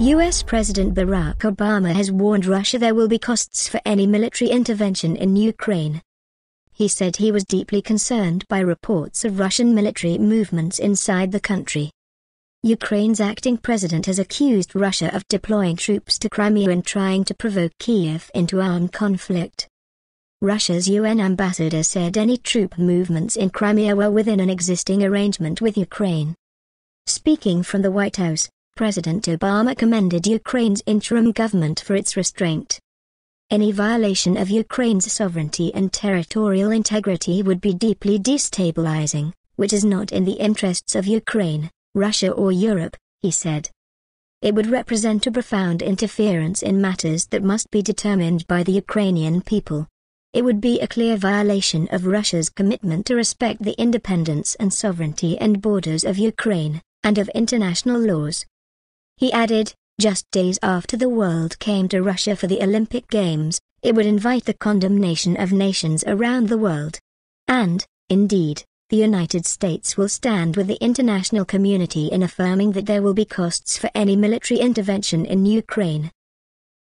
US President Barack Obama has warned Russia there will be costs for any military intervention in Ukraine. He said he was deeply concerned by reports of Russian military movements inside the country. Ukraine's acting president has accused Russia of deploying troops to Crimea and trying to provoke Kiev into armed conflict. Russia's UN ambassador said any troop movements in Crimea were within an existing arrangement with Ukraine. Speaking from the White House, President Obama commended Ukraine's interim government for its restraint. Any violation of Ukraine's sovereignty and territorial integrity would be deeply destabilizing, which is not in the interests of Ukraine, Russia or Europe, he said. It would represent a profound interference in matters that must be determined by the Ukrainian people. It would be a clear violation of Russia's commitment to respect the independence and sovereignty and borders of Ukraine, and of international laws. He added, just days after the world came to Russia for the Olympic Games, it would invite the condemnation of nations around the world. And, indeed, the United States will stand with the international community in affirming that there will be costs for any military intervention in Ukraine.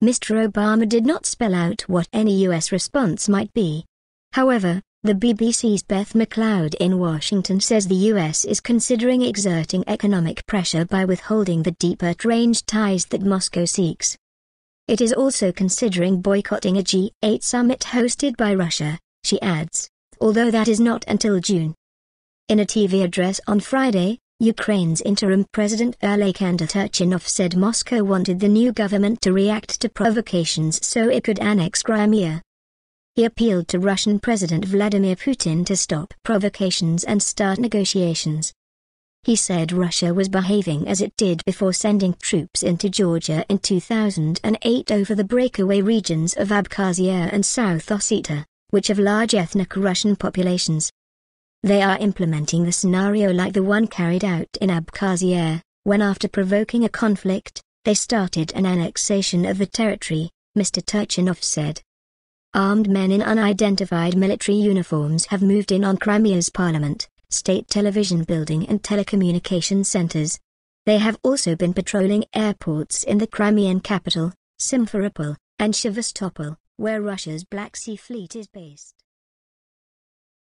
Mr. Obama did not spell out what any U.S. response might be. However, the BBC's Beth McLeod in Washington says the US is considering exerting economic pressure by withholding the deeper range ties that Moscow seeks. It is also considering boycotting a G8 summit hosted by Russia, she adds, although that is not until June. In a TV address on Friday, Ukraine's interim president Alexander Turchinov said Moscow wanted the new government to react to provocations so it could annex Crimea. He appealed to Russian President Vladimir Putin to stop provocations and start negotiations. He said Russia was behaving as it did before sending troops into Georgia in 2008 over the breakaway regions of Abkhazia and South Ossetia, which have large ethnic Russian populations. They are implementing the scenario like the one carried out in Abkhazia, when after provoking a conflict, they started an annexation of the territory, Mr. Turchinov said. Armed men in unidentified military uniforms have moved in on Crimea's parliament, state television building and telecommunication centers. They have also been patrolling airports in the Crimean capital, Simferopol, and Sevastopol, where Russia's Black Sea Fleet is based.